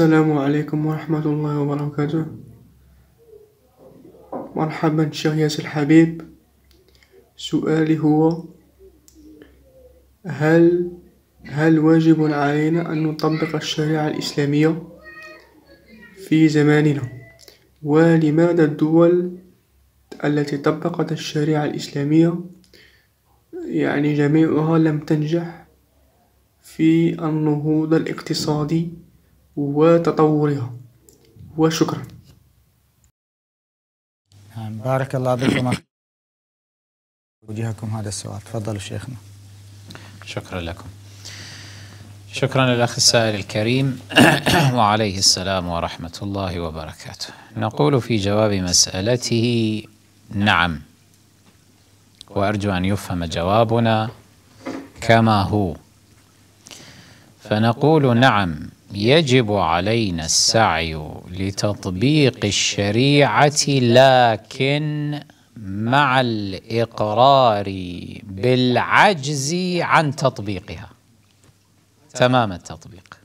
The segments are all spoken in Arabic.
السلام عليكم ورحمة الله وبركاته مرحبا شيخ ياسر الحبيب سؤالي هو هل هل واجب علينا أن نطبق الشريعة الإسلامية في زماننا ولماذا الدول التي طبقت الشريعة الإسلامية يعني جميعها لم تنجح في النهوض الاقتصادي وتطورها وشكرا نعم، بارك الله بكم وجهكم هذا السؤال تفضلوا شيخنا شكرا لكم شكرا للأخ السائل الكريم وعليه السلام ورحمة الله وبركاته نقول في جواب مسألته نعم وأرجو أن يفهم جوابنا كما هو فنقول نعم يجب علينا السعي لتطبيق الشريعه لكن مع الاقرار بالعجز عن تطبيقها تمام التطبيق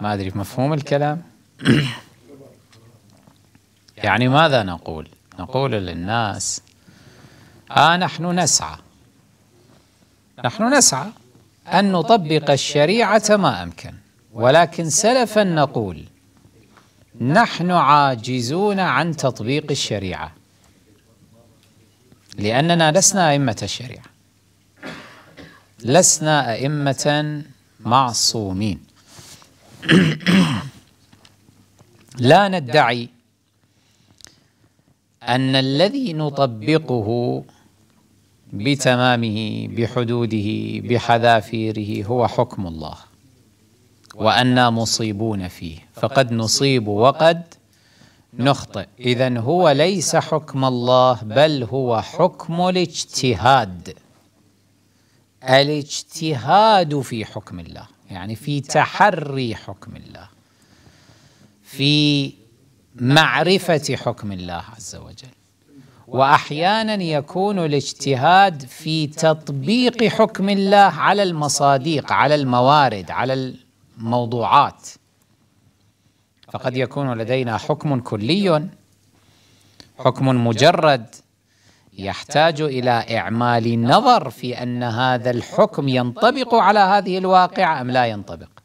ما ادري مفهوم الكلام يعني ماذا نقول نقول للناس آه نحن نسعى نحن نسعى أن نطبق الشريعة ما أمكن ولكن سلفا نقول نحن عاجزون عن تطبيق الشريعة لأننا لسنا أئمة الشريعة لسنا أئمة معصومين لا ندعي أن الذي نطبقه بتمامه بحدوده بحذافيره هو حكم الله وأنا مصيبون فيه فقد نصيب وقد نخطئ إذا هو ليس حكم الله بل هو حكم الاجتهاد الاجتهاد في حكم الله يعني في تحري حكم الله في معرفة حكم الله عز وجل واحيانا يكون الاجتهاد في تطبيق حكم الله على المصاديق على الموارد على الموضوعات فقد يكون لدينا حكم كلي حكم مجرد يحتاج الى اعمال نظر في ان هذا الحكم ينطبق على هذه الواقعه ام لا ينطبق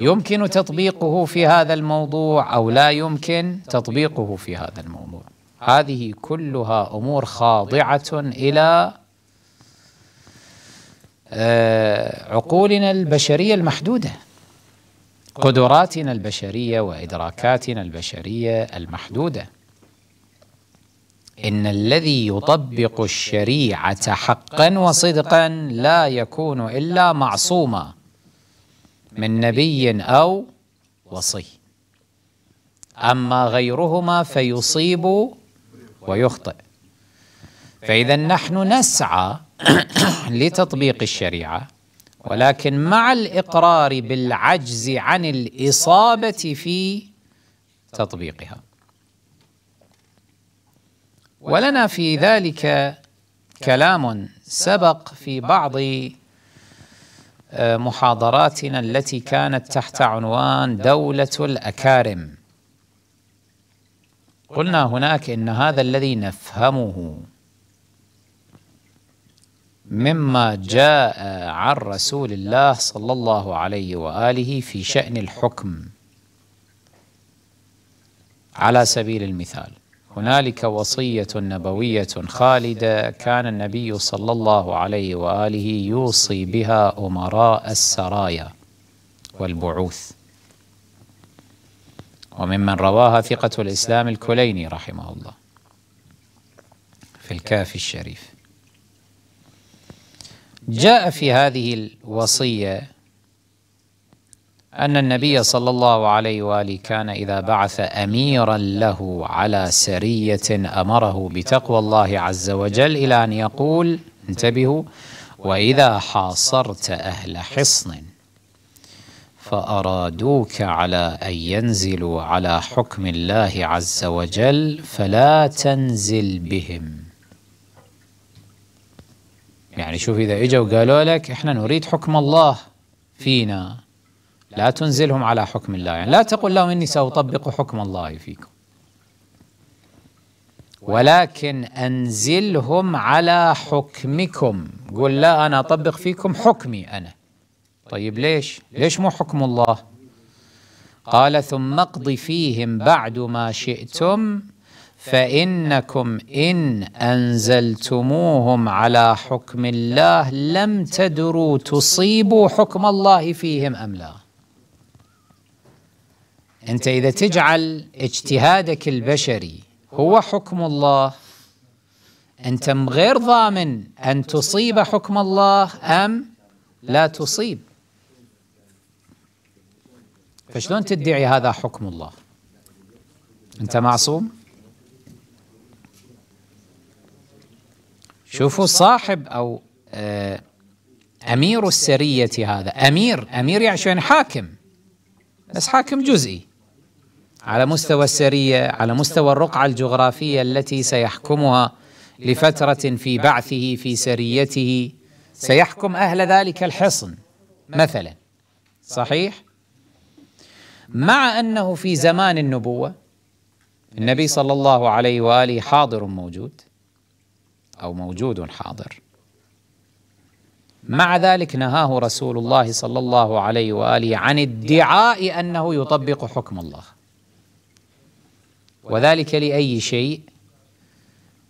يمكن تطبيقه في هذا الموضوع او لا يمكن تطبيقه في هذا الموضوع هذه كلها امور خاضعه الى آه، عقولنا البشريه المحدوده قدراتنا البشريه وادراكاتنا البشريه المحدوده ان الذي يطبق الشريعه حقا وصدقا لا يكون الا معصوما من نبي أو وصي أما غيرهما فيصيب ويخطئ فإذا نحن نسعى لتطبيق الشريعة ولكن مع الإقرار بالعجز عن الإصابة في تطبيقها ولنا في ذلك كلام سبق في بعض محاضراتنا التي كانت تحت عنوان دولة الأكارم قلنا هناك إن هذا الذي نفهمه مما جاء عن رسول الله صلى الله عليه وآله في شأن الحكم على سبيل المثال هنالك وصيه نبويه خالده كان النبي صلى الله عليه واله يوصي بها امراء السرايا والبعوث وممن رواها ثقه الاسلام الكليني رحمه الله في الكافي الشريف جاء في هذه الوصيه أن النبي صلى الله عليه وآله كان إذا بعث أميرا له على سرية أمره بتقوى الله عز وجل إلى أن يقول انتبهوا وإذا حاصرت أهل حصن فأرادوك على أن ينزلوا على حكم الله عز وجل فلا تنزل بهم يعني شوف إذا إجوا قالوا لك إحنا نريد حكم الله فينا لا تنزلهم على حكم الله يعني لا تقل لهم إني سأطبق حكم الله فيكم ولكن أنزلهم على حكمكم قل لا أنا أطبق فيكم حكمي أنا طيب ليش ليش مو حكم الله قال ثم اقض فيهم بعد ما شئتم فإنكم إن أنزلتموهم على حكم الله لم تدروا تصيبوا حكم الله فيهم أم لا أنت إذا تجعل اجتهادك البشري هو حكم الله أنت غير ضامن أن تصيب حكم الله أم لا تصيب فشلون تدعي هذا حكم الله أنت معصوم شوفوا صاحب أو آه، أمير السرية هذا أمير أمير يعني شو يعني حاكم بس حاكم جزئي على مستوى السريه على مستوى الرقعه الجغرافيه التي سيحكمها لفتره في بعثه في سريته سيحكم اهل ذلك الحصن مثلا صحيح مع انه في زمان النبوه النبي صلى الله عليه واله حاضر موجود او موجود حاضر مع ذلك نهاه رسول الله صلى الله عليه واله عن ادعاء انه يطبق حكم الله وذلك لأي شيء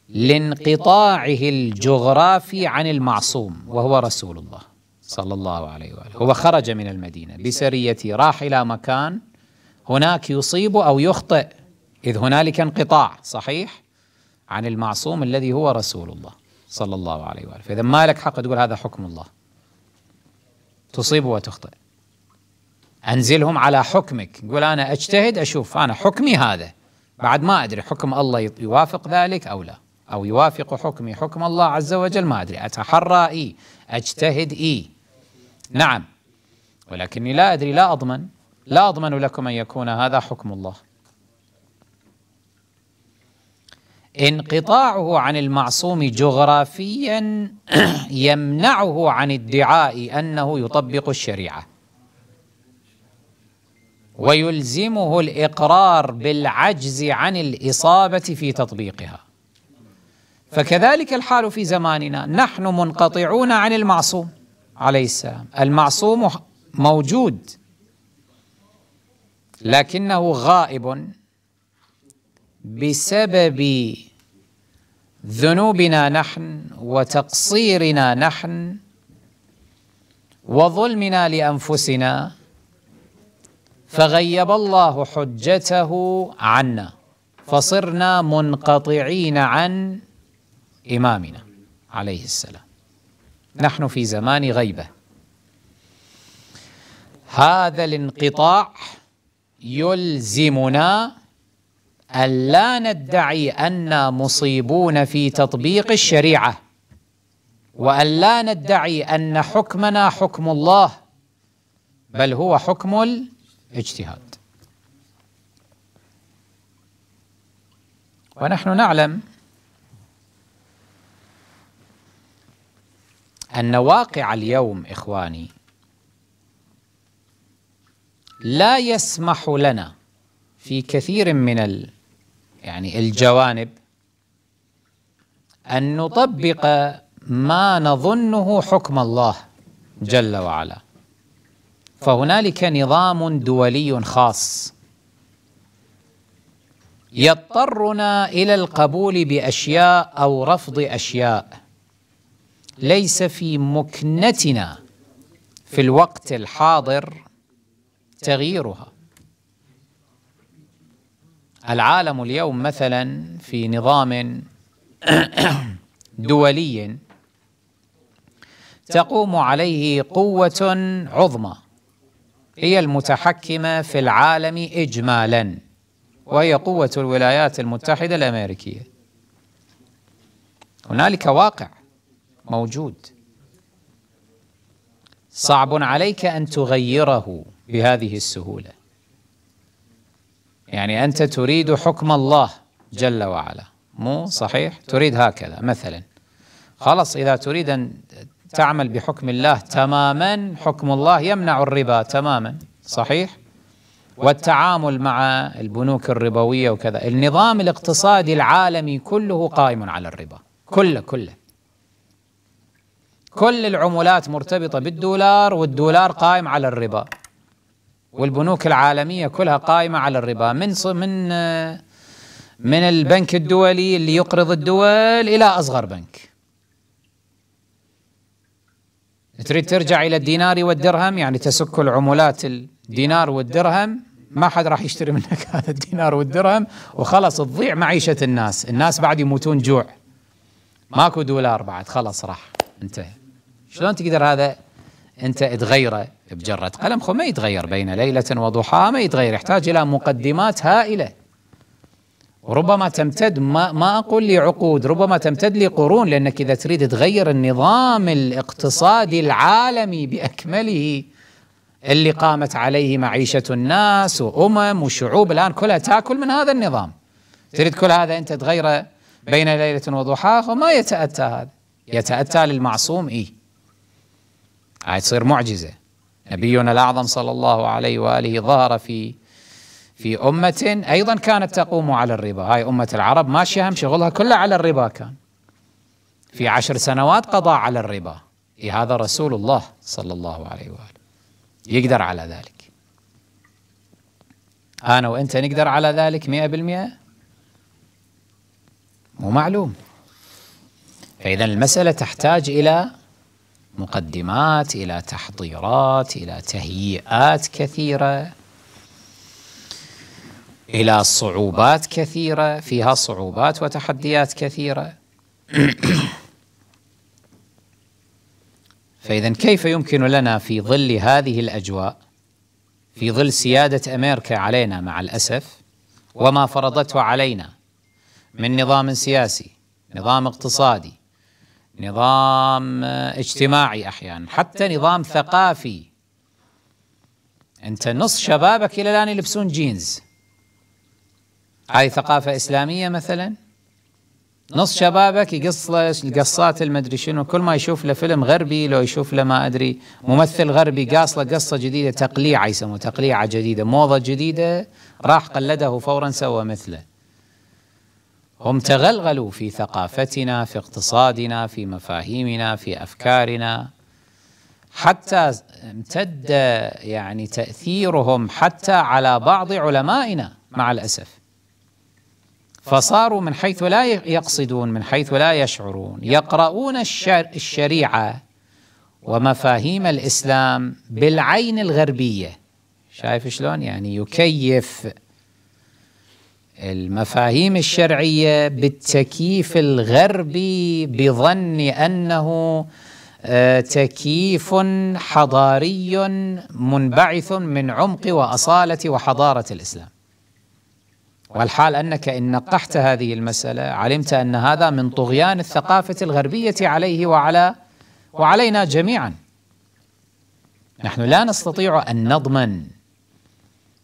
لانقطاعه الجغرافي عن المعصوم وهو رسول الله صلى الله عليه وآله هو خرج من المدينة بسرية راح إلى مكان هناك يصيب أو يخطئ إذ هنالك انقطاع صحيح عن المعصوم الذي هو رسول الله صلى الله عليه وآله فإذا ما لك حق تقول هذا حكم الله تصيب وتخطئ أنزلهم على حكمك قل أنا أجتهد أشوف أنا حكمي هذا بعد ما أدري حكم الله يوافق ذلك أو لا أو يوافق حكمي حكم الله عز وجل ما أدري أتحرى إي أجتهد إي نعم ولكني لا أدري لا أضمن لا أضمن لكم أن يكون هذا حكم الله انقطاعه عن المعصوم جغرافيا يمنعه عن ادعاء أنه يطبق الشريعة ويلزمه الاقرار بالعجز عن الاصابه في تطبيقها فكذلك الحال في زماننا نحن منقطعون عن المعصوم عليه السلام المعصوم موجود لكنه غائب بسبب ذنوبنا نحن وتقصيرنا نحن وظلمنا لانفسنا فغيب الله حجته عنا فصرنا منقطعين عن إمامنا عليه السلام نحن في زمان غيبة هذا الانقطاع يلزمنا ألا ندعي أننا مصيبون في تطبيق الشريعة وألا ندعي أن حكمنا حكم الله بل هو حكم اجتهاد ونحن نعلم أن واقع اليوم إخواني لا يسمح لنا في كثير من ال يعني الجوانب أن نطبق ما نظنه حكم الله جل وعلا فهنالك نظام دولي خاص يضطرنا الى القبول باشياء او رفض اشياء ليس في مكنتنا في الوقت الحاضر تغييرها العالم اليوم مثلا في نظام دولي تقوم عليه قوه عظمى هي المتحكمة في العالم إجمالا وهي قوة الولايات المتحدة الأمريكية هنالك واقع موجود صعب عليك أن تغيره بهذه السهولة يعني أنت تريد حكم الله جل وعلا مو صحيح تريد هكذا مثلا خلاص إذا تريد أن تعمل بحكم الله تماما حكم الله يمنع الربا تماما صحيح والتعامل مع البنوك الربوية وكذا النظام الاقتصادي العالمي كله قائم على الربا كله كله كل العملات مرتبطة بالدولار والدولار قائم على الربا والبنوك العالمية كلها قائمة على الربا من من آه، من البنك الدولي اللي يقرض الدول إلى أصغر بنك تريد ترجع الى الدينار والدرهم يعني تسك العملات الدينار والدرهم ما حد راح يشتري منك هذا الدينار والدرهم وخلص تضيع معيشه الناس، الناس بعد يموتون جوع. ماكو دولار بعد خلص راح انتهى. شلون تقدر هذا انت تغيره بجره قلم خو ما يتغير بين ليله وضحاها ما يتغير يحتاج الى مقدمات هائله. ربما تمتد ما, ما أقول لعقود ربما تمتد لقرون لأنك إذا تريد تغير النظام الاقتصادي العالمي بأكمله اللي قامت عليه معيشة الناس وأمم وشعوب الآن كلها تاكل من هذا النظام تريد كل هذا أنت تغيره بين ليلة وضحاها وما يتأتى هذا يتأتى للمعصوم إيه هاي تصير معجزة نبينا الأعظم صلى الله عليه وآله ظهر في في أمة أيضا كانت تقوم على الربا هاي أمة العرب ماشية هم شغلها كله على الربا كان في عشر سنوات قضى على الربا هذا رسول الله صلى الله عليه وآله يقدر على ذلك أنا وأنت نقدر على ذلك مئة بالمئة مو معلوم فإذا المسألة تحتاج إلى مقدمات إلى تحضيرات إلى تهيئات كثيرة إلى صعوبات كثيرة فيها صعوبات وتحديات كثيرة فإذا كيف يمكن لنا في ظل هذه الأجواء في ظل سيادة أمريكا علينا مع الأسف وما فرضته علينا من نظام سياسي نظام اقتصادي نظام اجتماعي أحيانا حتى نظام ثقافي أنت نص شبابك إلى الآن يلبسون جينز هاي ثقافة إسلامية مثلا نص شبابك يقص له القصات المدري شنو كل ما يشوف له فيلم غربي لو يشوف له ما أدري ممثل غربي قاص له قصة جديدة تقليعة يسموه تقليعة جديدة موضة جديدة راح قلده فورا سوى مثله هم تغلغلوا في ثقافتنا في اقتصادنا في مفاهيمنا في أفكارنا حتى امتد يعني تأثيرهم حتى على بعض علمائنا مع الأسف فصاروا من حيث لا يقصدون من حيث لا يشعرون يقرؤون الشريعه ومفاهيم الاسلام بالعين الغربيه شايف شلون يعني يكيف المفاهيم الشرعيه بالتكييف الغربي بظن انه آه، تكييف حضاري منبعث من عمق واصاله وحضاره الاسلام والحال انك ان نقحت هذه المساله علمت ان هذا من طغيان الثقافه الغربيه عليه وعلى وعلينا جميعا نحن لا نستطيع ان نضمن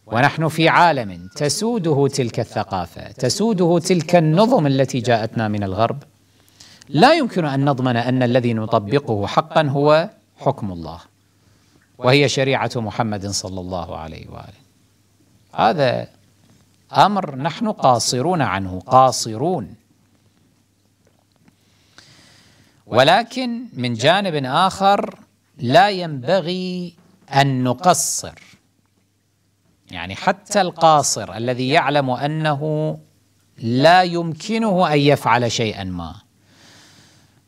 ونحن في عالم تسوده تلك الثقافه تسوده تلك النظم التي جاءتنا من الغرب لا يمكن ان نضمن ان الذي نطبقه حقا هو حكم الله وهي شريعه محمد صلى الله عليه واله هذا امر نحن قاصرون عنه قاصرون ولكن من جانب اخر لا ينبغي ان نقصر يعني حتى القاصر الذي يعلم انه لا يمكنه ان يفعل شيئا ما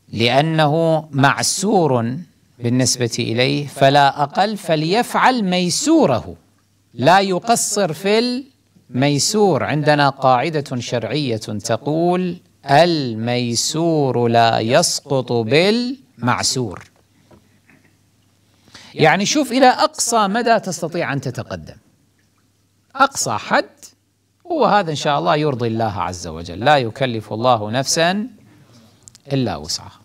لانه معسور بالنسبه اليه فلا اقل فليفعل ميسوره لا يقصر في ميسور عندنا قاعدة شرعية تقول الميسور لا يسقط بالمعسور يعني شوف إلى أقصى مدى تستطيع أن تتقدم أقصى حد هو هذا إن شاء الله يرضي الله عز وجل لا يكلف الله نفسا إلا وسعها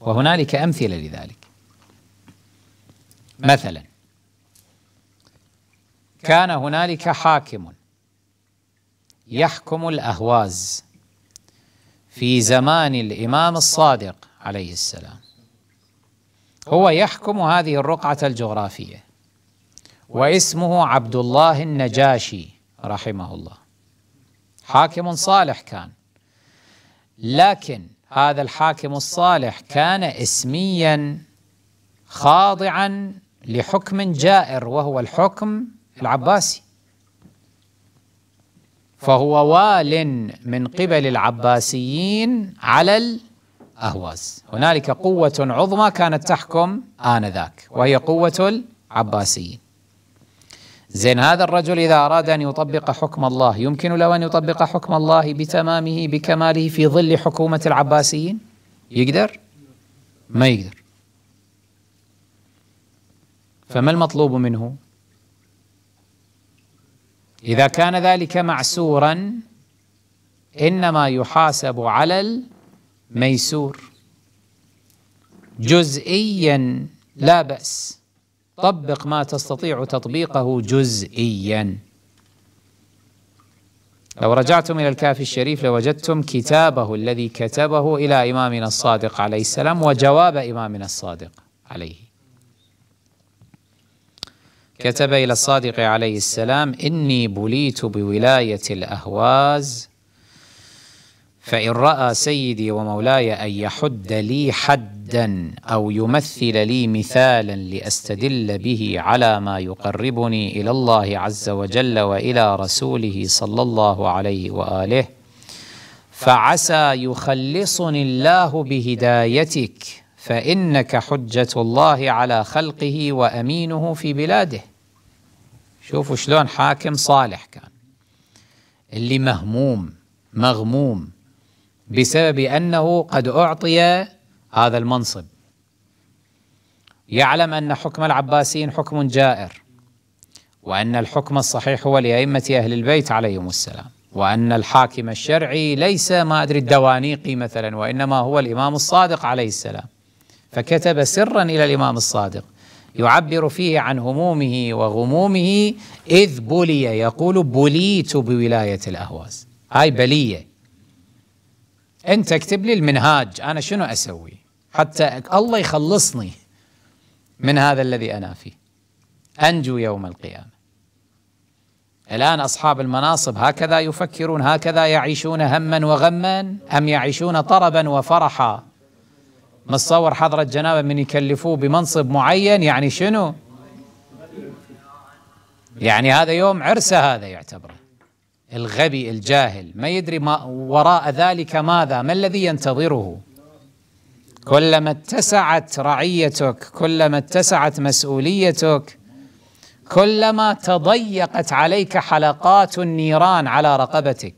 وهنالك أمثلة لذلك مثلا كان هنالك حاكم يحكم الاهواز في زمان الامام الصادق عليه السلام هو يحكم هذه الرقعه الجغرافيه واسمه عبد الله النجاشي رحمه الله حاكم صالح كان لكن هذا الحاكم الصالح كان اسميا خاضعا لحكم جائر وهو الحكم العباسي فهو وال من قبل العباسيين على الأهواز هنالك قوة عظمى كانت تحكم آنذاك وهي قوة العباسيين زين هذا الرجل إذا أراد أن يطبق حكم الله يمكن له أن يطبق حكم الله بتمامه بكماله في ظل حكومة العباسيين يقدر؟ ما يقدر فما المطلوب منه؟ إذا كان ذلك معسورا إنما يحاسب على الميسور جزئيا لا بأس طبق ما تستطيع تطبيقه جزئيا لو رجعتم إلى الكاف الشريف لوجدتم كتابه الذي كتبه إلى إمامنا الصادق عليه السلام وجواب إمامنا الصادق عليه كتب إلى الصادق عليه السلام إني بليت بولاية الأهواز فإن رأى سيدي ومولاي أن يحد لي حدا أو يمثل لي مثالا لأستدل به على ما يقربني إلى الله عز وجل وإلى رسوله صلى الله عليه وآله فعسى يخلصني الله بهدايتك فإنك حجة الله على خلقه وأمينه في بلاده شوفوا شلون حاكم صالح كان اللي مهموم مغموم بسبب أنه قد أعطي هذا المنصب يعلم أن حكم العباسيين حكم جائر وأن الحكم الصحيح هو لأئمة أهل البيت عليهم السلام وأن الحاكم الشرعي ليس ما أدري الدوانيقي مثلا وإنما هو الإمام الصادق عليه السلام فكتب سرا إلى الإمام الصادق يعبر فيه عن همومه وغمومه إذ بلي يقول بليت بولاية الأهواز هاي بلية أنت اكتب لي المنهاج أنا شنو أسوي حتى الله يخلصني من هذا الذي أنا فيه أنجو يوم القيامة الآن أصحاب المناصب هكذا يفكرون هكذا يعيشون هما وغما أم يعيشون طربا وفرحا متصور حضرة جنابه من يكلفوه بمنصب معين يعني شنو يعني هذا يوم عرسه هذا يعتبر الغبي الجاهل ما يدري ما وراء ذلك ماذا ما الذي ينتظره كلما اتسعت رعيتك كلما اتسعت مسؤوليتك كلما تضيقت عليك حلقات النيران على رقبتك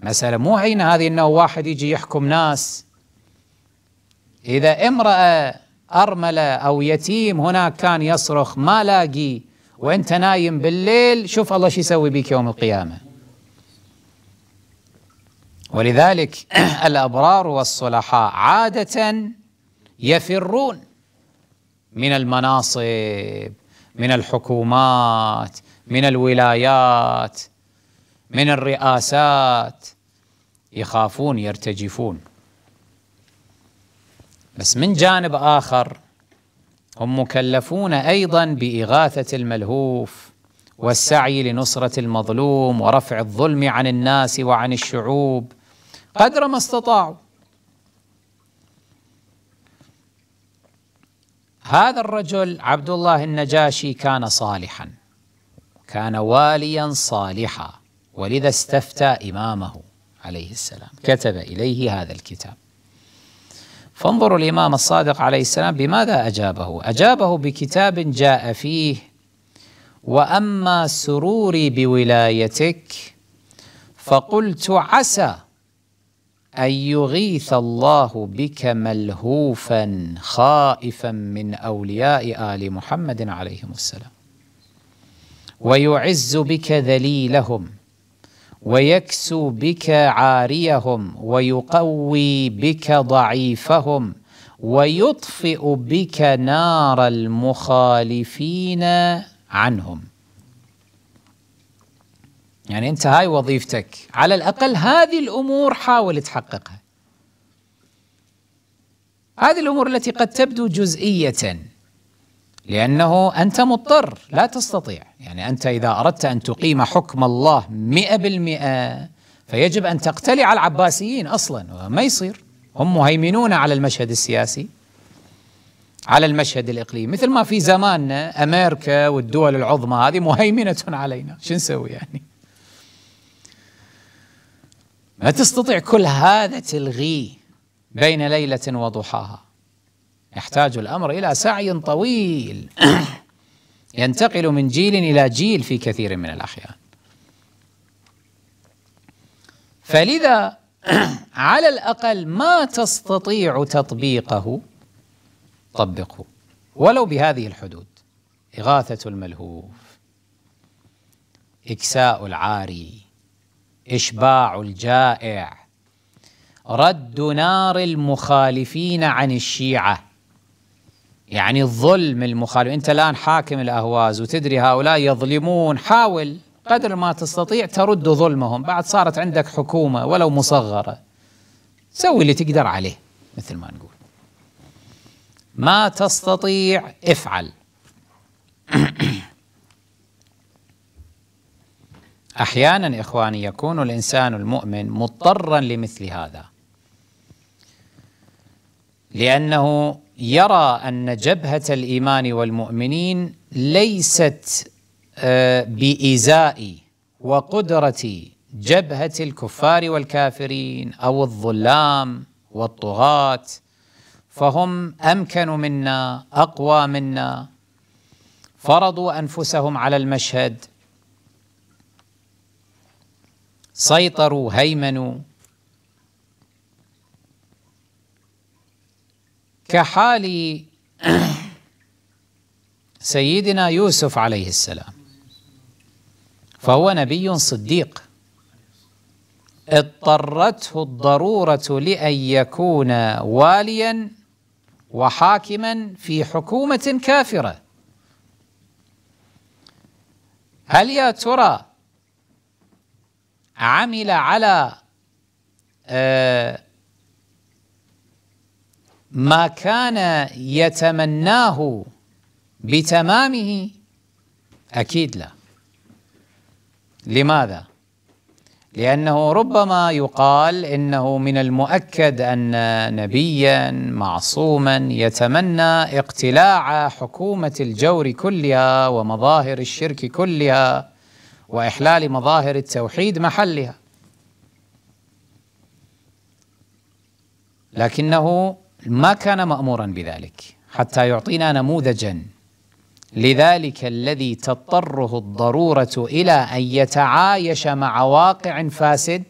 مسألة مو هينة هذه أنه واحد يجي يحكم ناس إذا امرأة أرملة أو يتيم هناك كان يصرخ ما لاقي وأنت نايم بالليل شوف الله شو يسوي بك يوم القيامة ولذلك الأبرار والصلحاء عادة يفرون من المناصب من الحكومات من الولايات من الرئاسات يخافون يرتجفون بس من جانب آخر هم مكلفون أيضا بإغاثة الملهوف والسعي لنصرة المظلوم ورفع الظلم عن الناس وعن الشعوب قدر ما استطاعوا هذا الرجل عبد الله النجاشي كان صالحا كان واليا صالحا ولذا استفتى إمامه عليه السلام كتب إليه هذا الكتاب فانظروا الإمام الصادق عليه السلام بماذا أجابه أجابه بكتاب جاء فيه وأما سروري بولايتك فقلت عسى أن يغيث الله بك ملهوفا خائفا من أولياء آل محمد عليهم السلام ويعز بك ذليلهم ويكسو بك عاريهم ويقوي بك ضعيفهم ويطفئ بك نار المخالفين عنهم يعني انت هاي وظيفتك على الاقل هذه الامور حاول تحققها هذه الامور التي قد تبدو جزئيه لأنه أنت مضطر لا تستطيع يعني أنت إذا أردت أن تقيم حكم الله مئة بالمئة فيجب أن تقتلع العباسيين أصلا ما يصير هم مهيمنون على المشهد السياسي على المشهد الإقليمي مثل ما في زماننا أمريكا والدول العظمى هذه مهيمنة علينا شو نسوي يعني ما تستطيع كل هذا تلغيه بين ليلة وضحاها يحتاج الامر الى سعي طويل ينتقل من جيل الى جيل في كثير من الاحيان فلذا على الاقل ما تستطيع تطبيقه طبقه ولو بهذه الحدود اغاثه الملهوف اكساء العاري اشباع الجائع رد نار المخالفين عن الشيعه يعني الظلم المخالف أنت الآن حاكم الأهواز وتدري هؤلاء يظلمون حاول قدر ما تستطيع ترد ظلمهم بعد صارت عندك حكومة ولو مصغرة سوي اللي تقدر عليه مثل ما نقول ما تستطيع افعل احيانا اخواني يكون الانسان المؤمن مضطرا لمثل هذا لانه يرى أن جبهة الإيمان والمؤمنين ليست آه، بإزاء وقدرة جبهة الكفار والكافرين أو الظلام والطغاة فهم أمكن منا أقوى منا فرضوا أنفسهم على المشهد سيطروا هيمنوا كحال سيدنا يوسف عليه السلام فهو نبي صديق اضطرته الضروره لان يكون واليا وحاكما في حكومه كافره هل يا ترى عمل على آه ما كان يتمناه بتمامه اكيد لا لماذا لانه ربما يقال انه من المؤكد ان نبيا معصوما يتمنى اقتلاع حكومه الجور كلها ومظاهر الشرك كلها واحلال مظاهر التوحيد محلها لكنه ما كان مامورا بذلك حتى يعطينا نموذجا لذلك الذي تضطره الضروره الى ان يتعايش مع واقع فاسد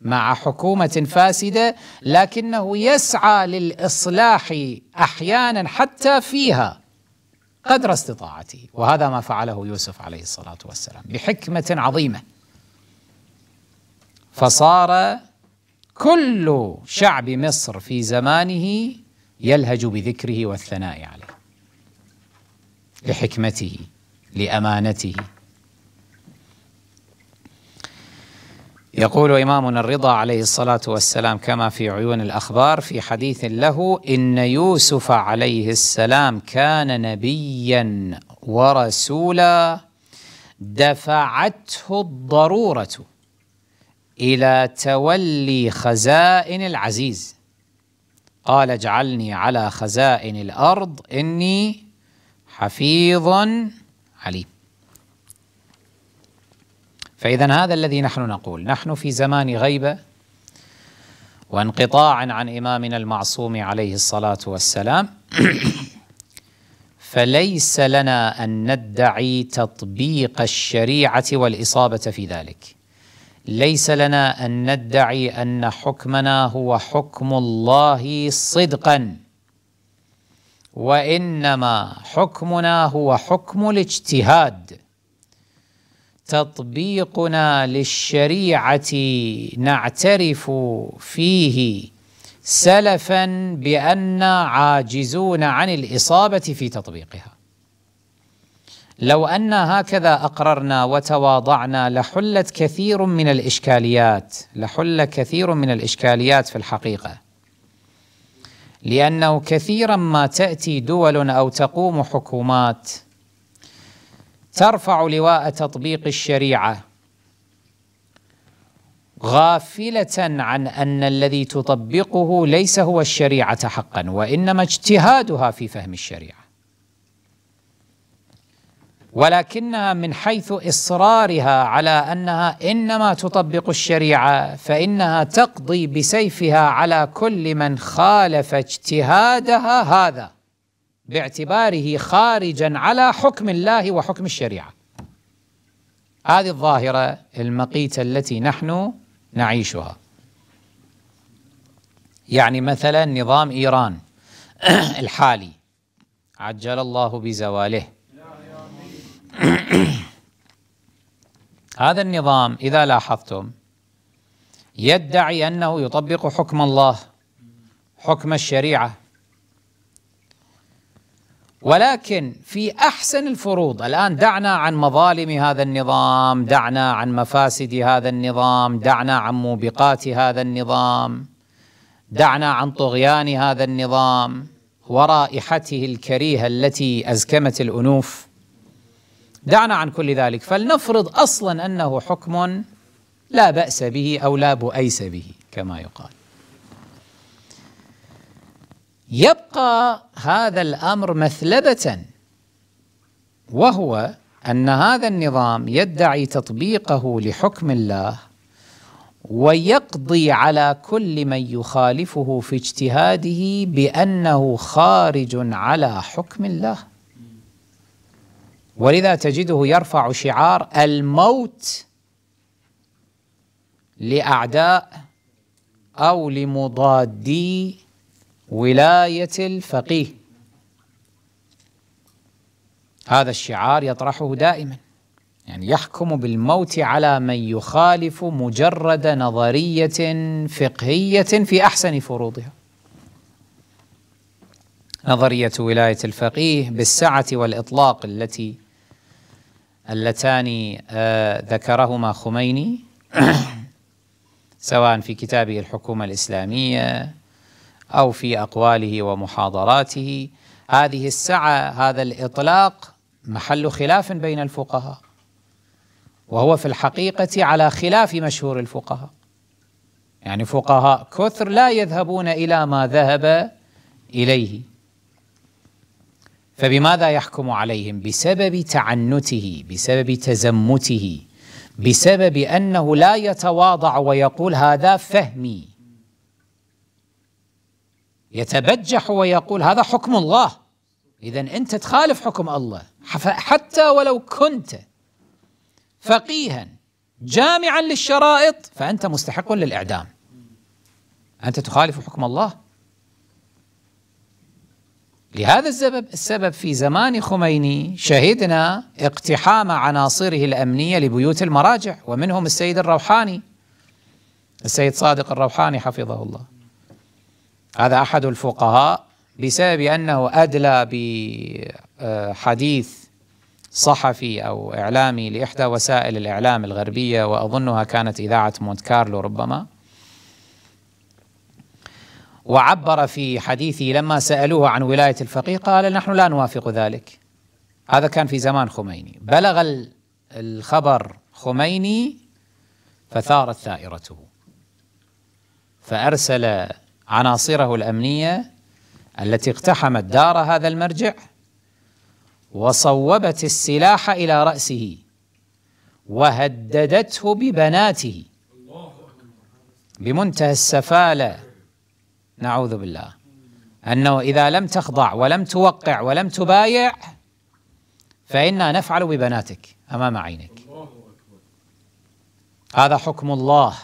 مع حكومه فاسده لكنه يسعى للاصلاح احيانا حتى فيها قدر استطاعته وهذا ما فعله يوسف عليه الصلاه والسلام بحكمه عظيمه فصار كل شعب مصر في زمانه يلهج بذكره والثناء عليه لحكمته لامانته يقول إمامنا الرضا عليه الصلاة والسلام كما في عيون الأخبار في حديث له إن يوسف عليه السلام كان نبيا ورسولا دفعته الضرورة إلى تولي خزائن العزيز قال اجعلني على خزائن الأرض إني حفيظ عليم فإذا هذا الذي نحن نقول نحن في زمان غيبة وانقطاع عن إمامنا المعصوم عليه الصلاة والسلام فليس لنا أن ندعي تطبيق الشريعة والإصابة في ذلك ليس لنا ان ندعي ان حكمنا هو حكم الله صدقا وانما حكمنا هو حكم الاجتهاد تطبيقنا للشريعه نعترف فيه سلفا بان عاجزون عن الاصابه في تطبيقها لو أنا هكذا أقررنا وتواضعنا لحلت كثير من الإشكاليات لحل كثير من الإشكاليات في الحقيقة لأنه كثيرا ما تأتي دول أو تقوم حكومات ترفع لواء تطبيق الشريعة غافلة عن أن الذي تطبقه ليس هو الشريعة حقا وإنما اجتهادها في فهم الشريعة ولكنها من حيث اصرارها على انها انما تطبق الشريعه فانها تقضي بسيفها على كل من خالف اجتهادها هذا باعتباره خارجا على حكم الله وحكم الشريعه. هذه الظاهره المقيته التي نحن نعيشها. يعني مثلا نظام ايران الحالي عجل الله بزواله هذا النظام إذا لاحظتم يدعي أنه يطبق حكم الله حكم الشريعة ولكن في أحسن الفروض الآن دعنا عن مظالم هذا النظام دعنا عن مفاسد هذا النظام دعنا عن موبقات هذا النظام دعنا عن طغيان هذا النظام ورائحته الكريهة التي أزكمت الأنوف دعنا عن كل ذلك فلنفرض اصلا انه حكم لا باس به او لا بؤيس به كما يقال يبقى هذا الامر مثلبه وهو ان هذا النظام يدعي تطبيقه لحكم الله ويقضي على كل من يخالفه في اجتهاده بانه خارج على حكم الله ولذا تجده يرفع شعار الموت لاعداء او لمضادي ولايه الفقيه هذا الشعار يطرحه دائما يعني يحكم بالموت على من يخالف مجرد نظريه فقهيه في احسن فروضها نظريه ولايه الفقيه بالسعه والاطلاق التي اللتان آه، ذكرهما خميني سواء في كتابه الحكومة الإسلامية أو في أقواله ومحاضراته هذه السعة هذا الإطلاق محل خلاف بين الفقهاء وهو في الحقيقة على خلاف مشهور الفقهاء يعني فقهاء كثر لا يذهبون إلى ما ذهب إليه فبماذا يحكم عليهم بسبب تعنته بسبب تزمته بسبب انه لا يتواضع ويقول هذا فهمي يتبجح ويقول هذا حكم الله اذا انت تخالف حكم الله حتى ولو كنت فقيها جامعا للشرائط فانت مستحق للاعدام انت تخالف حكم الله لهذا السبب السبب في زمان خميني شهدنا اقتحام عناصره الأمنية لبيوت المراجع ومنهم السيد الروحاني السيد صادق الروحاني حفظه الله هذا أحد الفقهاء بسبب أنه أدلى بحديث صحفي أو إعلامي لإحدى وسائل الإعلام الغربية وأظنها كانت إذاعة مونت كارلو ربما وعبر في حديثه لما سألوه عن ولاية الفقيه قال نحن لا نوافق ذلك هذا كان في زمان خميني بلغ الخبر خميني فثارت ثائرته فأرسل عناصره الأمنية التي اقتحمت دار هذا المرجع وصوبت السلاح إلى رأسه وهددته ببناته بمنتهى السفاله نعوذ بالله أنه إذا لم تخضع ولم توقع ولم تبايع فإنا نفعل ببناتك أمام عينك هذا حكم الله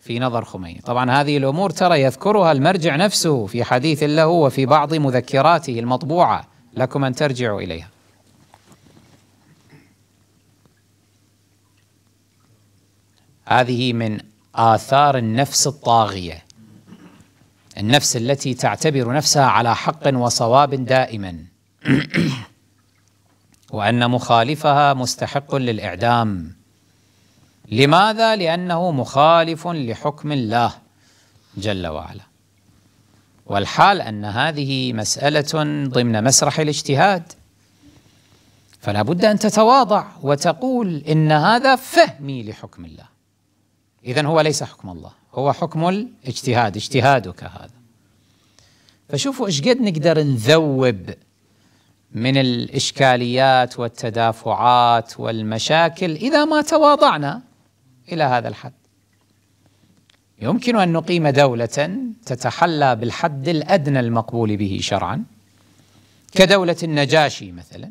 في نظر خميني طبعا هذه الأمور ترى يذكرها المرجع نفسه في حديث له وفي بعض مذكراته المطبوعة لكم أن ترجعوا إليها هذه من آثار النفس الطاغية النفس التي تعتبر نفسها على حق وصواب دائما وان مخالفها مستحق للاعدام لماذا لانه مخالف لحكم الله جل وعلا والحال ان هذه مساله ضمن مسرح الاجتهاد فلا بد ان تتواضع وتقول ان هذا فهمي لحكم الله اذا هو ليس حكم الله هو حكم الاجتهاد اجتهادك هذا فشوفوا ايش قد نقدر نذوب من الاشكاليات والتدافعات والمشاكل اذا ما تواضعنا الى هذا الحد يمكن ان نقيم دوله تتحلى بالحد الادنى المقبول به شرعا كدوله النجاشي مثلا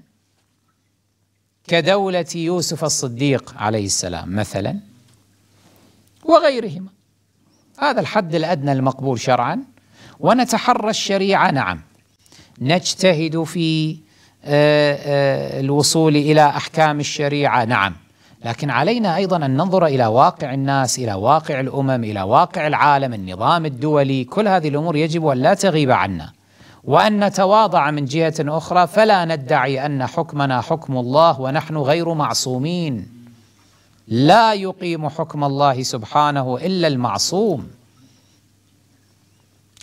كدوله يوسف الصديق عليه السلام مثلا وغيرهما هذا الحد الأدنى المقبول شرعا ونتحرى الشريعة نعم نجتهد في آه، آه، الوصول إلى أحكام الشريعة نعم لكن علينا أيضا أن ننظر إلى واقع الناس إلى واقع الأمم إلى واقع العالم النظام الدولي كل هذه الأمور يجب أن لا تغيب عنا وأن نتواضع من جهة أخرى فلا ندعي أن حكمنا حكم الله ونحن غير معصومين لا يقيم حكم الله سبحانه إلا المعصوم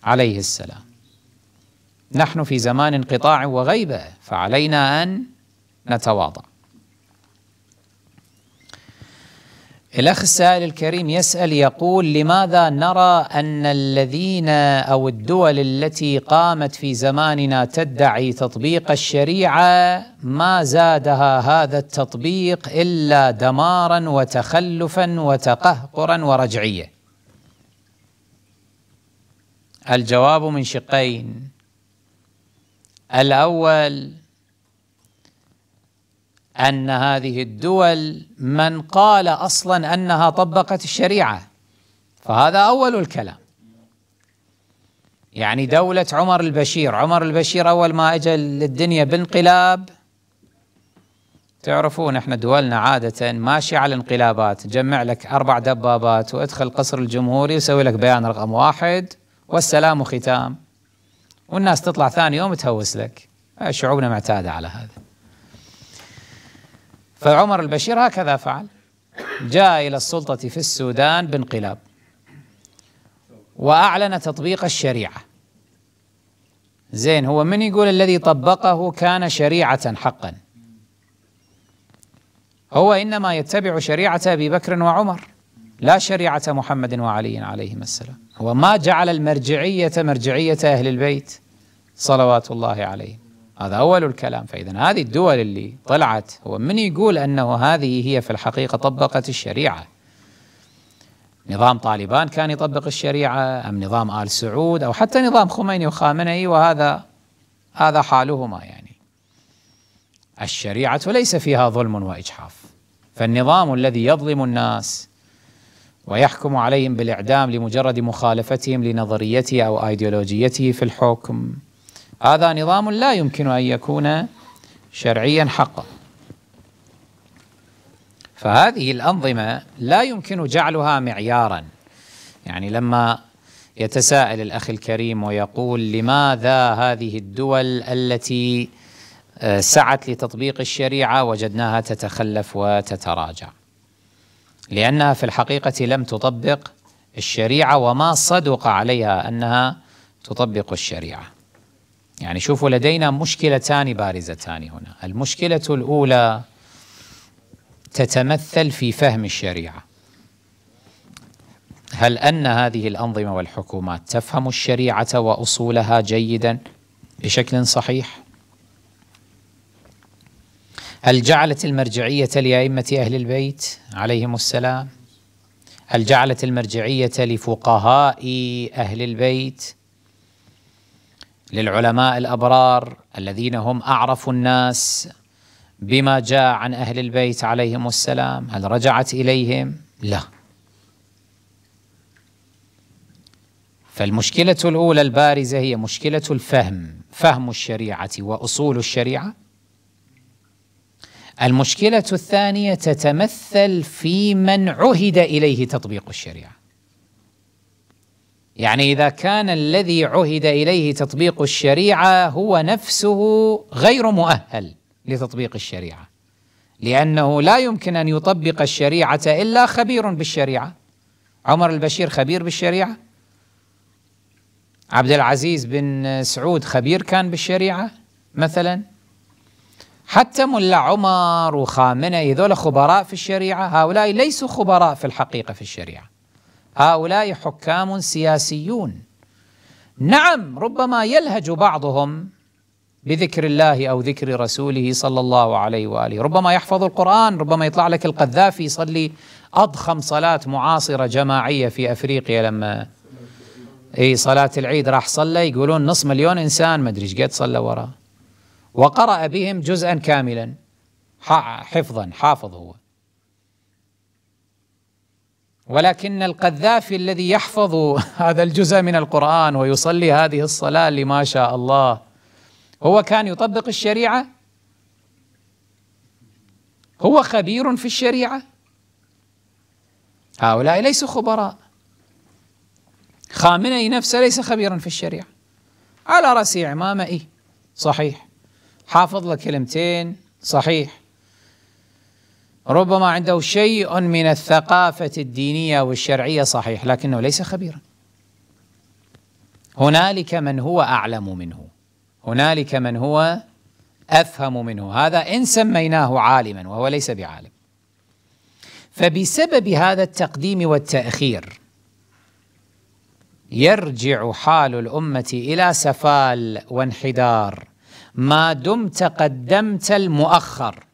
عليه السلام نحن في زمان انقطاع وغيبة فعلينا أن نتواضع الأخ السائل الكريم يسأل يقول لماذا نرى أن الذين أو الدول التي قامت في زماننا تدعي تطبيق الشريعة ما زادها هذا التطبيق إلا دمارا وتخلفا وتقهقرا ورجعية الجواب من شقين الأول ان هذه الدول من قال اصلا انها طبقت الشريعه فهذا اول الكلام يعني دولة عمر البشير عمر البشير أول ما أجى للدنيا بانقلاب تعرفون احنا دولنا عادة ماشية على الانقلابات جمع لك أربع دبابات وادخل قصر الجمهوري وسوي لك بيان رقم واحد والسلام ختام والناس تطلع ثاني يوم تهوس لك شعوبنا معتادة على هذا فعمر البشير هكذا فعل جاء إلى السلطة في السودان بانقلاب وأعلن تطبيق الشريعة زين هو من يقول الذي طبقه كان شريعة حقا هو إنما يتبع شريعة أبي بكر وعمر لا شريعة محمد وعلي عليهما السلام هو ما جعل المرجعية مرجعية أهل البيت صلوات الله عليهم هذا أول الكلام فإذا هذه الدول اللي طلعت هو من يقول أنه هذه هي في الحقيقة طبقت الشريعة نظام طالبان كان يطبق الشريعة أم نظام آل سعود أو حتى نظام خميني وخامنئي وهذا هذا حالهما يعني الشريعة ليس فيها ظلم وإجحاف فالنظام الذي يظلم الناس ويحكم عليهم بالإعدام لمجرد مخالفتهم لنظريته أو أيديولوجيته في الحكم هذا نظام لا يمكن أن يكون شرعيا حقا فهذه الأنظمة لا يمكن جعلها معيارا يعني لما يتساءل الأخ الكريم ويقول لماذا هذه الدول التي آه، سعت لتطبيق الشريعة وجدناها تتخلف وتتراجع لأنها في الحقيقة لم تطبق الشريعة وما صدق عليها أنها تطبق الشريعة يعني شوفوا لدينا مشكلتان بارزتان هنا المشكلة الأولى تتمثل في فهم الشريعة هل أن هذه الأنظمة والحكومات تفهم الشريعة وأصولها جيدا بشكل صحيح؟ هل جعلت المرجعية لأئمة أهل البيت عليهم السلام؟ هل جعلت المرجعية لفقهاء أهل البيت؟ للعلماء الابرار الذين هم اعرف الناس بما جاء عن اهل البيت عليهم السلام هل رجعت اليهم لا فالمشكله الاولى البارزه هي مشكله الفهم فهم الشريعه واصول الشريعه المشكله الثانيه تتمثل في من عهد اليه تطبيق الشريعه يعني اذا كان الذي عهد اليه تطبيق الشريعه هو نفسه غير مؤهل لتطبيق الشريعه لانه لا يمكن ان يطبق الشريعه الا خبير بالشريعه عمر البشير خبير بالشريعه عبد العزيز بن سعود خبير كان بالشريعه مثلا حتى ملا عمر وخامنئي ذولا خبراء في الشريعه هؤلاء ليسوا خبراء في الحقيقه في الشريعه هؤلاء حكام سياسيون نعم ربما يلهج بعضهم بذكر الله او ذكر رسوله صلى الله عليه واله، ربما يحفظ القران، ربما يطلع لك القذافي يصلي اضخم صلاه معاصره جماعيه في افريقيا لما اي صلاه العيد راح صلى يقولون نص مليون انسان ما ادري ايش قد صلى وراه وقرأ بهم جزءا كاملا حفظا حافظ هو ولكن القذافي الذي يحفظ هذا الجزء من القرآن ويصلي هذه الصلاة لما شاء الله هو كان يطبق الشريعة هو خبير في الشريعة هؤلاء ليسوا خبراء خامنئي نفسه ليس خبيرا في الشريعة على رأسي عمامة إيه صحيح حافظ له كلمتين صحيح ربما عنده شيء من الثقافة الدينية والشرعية صحيح لكنه ليس خبيرا هنالك من هو أعلم منه هنالك من هو أفهم منه هذا إن سميناه عالما وهو ليس بعالم فبسبب هذا التقديم والتأخير يرجع حال الأمة إلى سفال وانحدار ما دمت قدمت المؤخر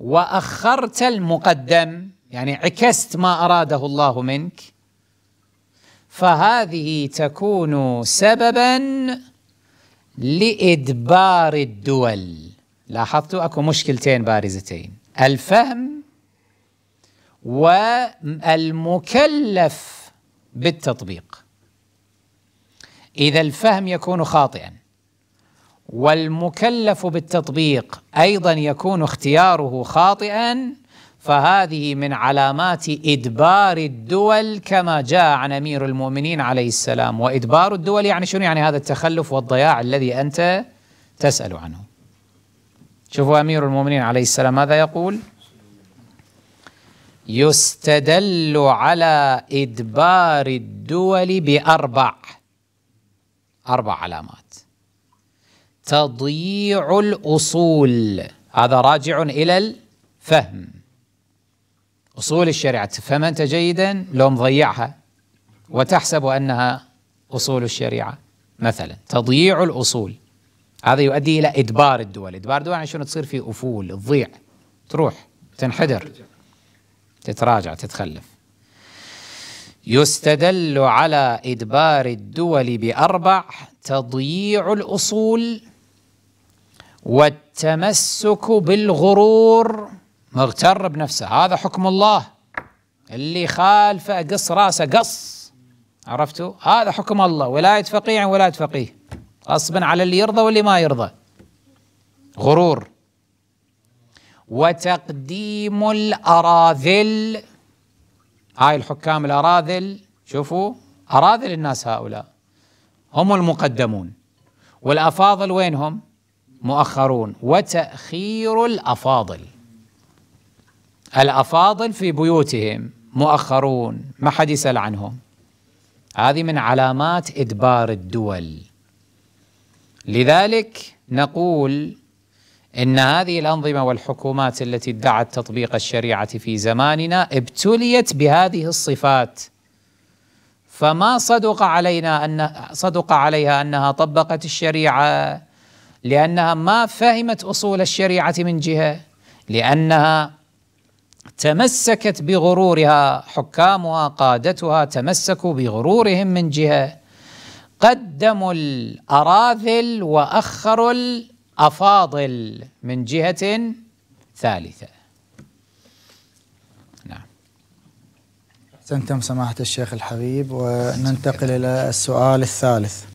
واخرت المقدم يعني عكست ما اراده الله منك فهذه تكون سببا لادبار الدول لاحظت اكو مشكلتين بارزتين الفهم والمكلف بالتطبيق اذا الفهم يكون خاطئا والمكلف بالتطبيق ايضا يكون اختياره خاطئا فهذه من علامات ادبار الدول كما جاء عن امير المؤمنين عليه السلام وادبار الدول يعني شنو يعني هذا التخلف والضياع الذي انت تسال عنه شوفوا امير المؤمنين عليه السلام ماذا يقول يستدل على ادبار الدول باربع اربع علامات تضييع الأصول هذا راجع إلى الفهم أصول الشريعة تفهم أنت جيدا لو مضيعها وتحسب أنها أصول الشريعة مثلا تضييع الأصول هذا يؤدي إلى إدبار الدول إدبار الدول يعني شنو تصير في أفول تضيع تروح تنحدر تتراجع تتخلف يستدل على إدبار الدول بأربع تضييع الأصول والتمسك بالغرور مغتر بنفسه هذا حكم الله اللي خالفه قص راسه قص عرفتوا هذا حكم الله ولاية فقيه عن ولاية فقيه غصبا على اللي يرضى واللي ما يرضى غرور وتقديم الأراذل هاي الحكام الأراذل شوفوا أراذل الناس هؤلاء هم المقدمون والأفاضل وينهم مؤخرون وتأخير الأفاضل الأفاضل في بيوتهم مؤخرون ما حد يسأل عنهم هذه من علامات إدبار الدول لذلك نقول إن هذه الأنظمة والحكومات التي ادعت تطبيق الشريعة في زماننا ابتليت بهذه الصفات فما صدق علينا أن صدق عليها أنها طبقت الشريعة لأنها ما فهمت أصول الشريعة من جهة لأنها تمسكت بغرورها حكامها قادتها تمسكوا بغرورهم من جهة قدموا الأراذل وأخروا الأفاضل من جهة ثالثة نعم سماحة الشيخ الحبيب وننتقل إلى السؤال الثالث